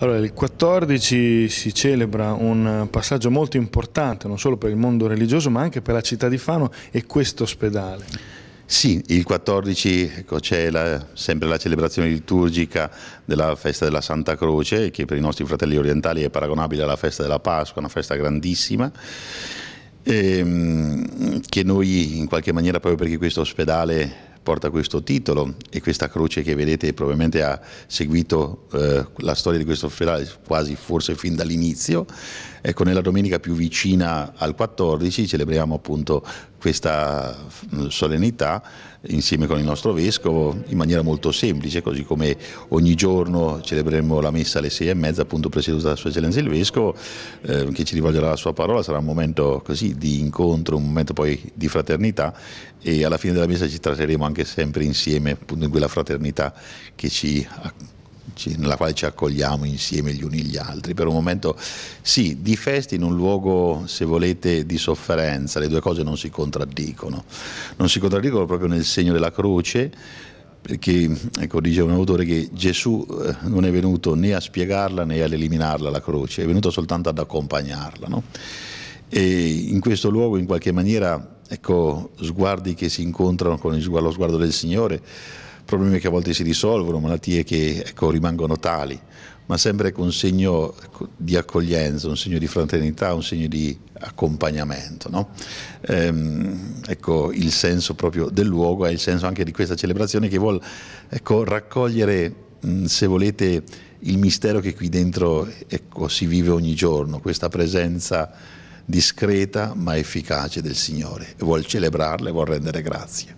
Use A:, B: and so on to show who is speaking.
A: Allora, il 14 si celebra un passaggio molto importante non solo per il mondo religioso ma anche per la città di Fano e questo ospedale.
B: Sì, il 14 ecco, c'è sempre la celebrazione liturgica della festa della Santa Croce che per i nostri fratelli orientali è paragonabile alla festa della Pasqua, una festa grandissima ehm, che noi in qualche maniera proprio perché questo ospedale porta questo titolo e questa croce che vedete probabilmente ha seguito eh, la storia di questo federale quasi forse fin dall'inizio. Ecco, nella domenica più vicina al 14 celebriamo appunto questa mm, solennità insieme con il nostro vescovo in maniera molto semplice, così come ogni giorno celebreremo la messa alle sei e mezza, appunto presieduta da Sua Eccellenza il Vescovo, eh, che ci rivolgerà la sua parola, sarà un momento così di incontro, un momento poi di fraternità e alla fine della messa ci tratteremo anche anche sempre insieme, appunto in quella fraternità ci, ci, nella quale ci accogliamo insieme gli uni gli altri. Per un momento sì, di festa in un luogo, se volete, di sofferenza, le due cose non si contraddicono. Non si contraddicono proprio nel segno della croce, perché ecco, dice un autore che Gesù eh, non è venuto né a spiegarla né ad eliminarla la croce, è venuto soltanto ad accompagnarla. No? E in questo luogo in qualche maniera ecco, sguardi che si incontrano con lo sguardo del Signore, problemi che a volte si risolvono, malattie che ecco, rimangono tali, ma sempre con un segno ecco, di accoglienza, un segno di fraternità, un segno di accompagnamento. No? Ehm, ecco, il senso proprio del luogo e il senso anche di questa celebrazione che vuole ecco, raccogliere, se volete, il mistero che qui dentro ecco, si vive ogni giorno, questa presenza discreta ma efficace del Signore e vuol celebrarla e vuol rendere grazie.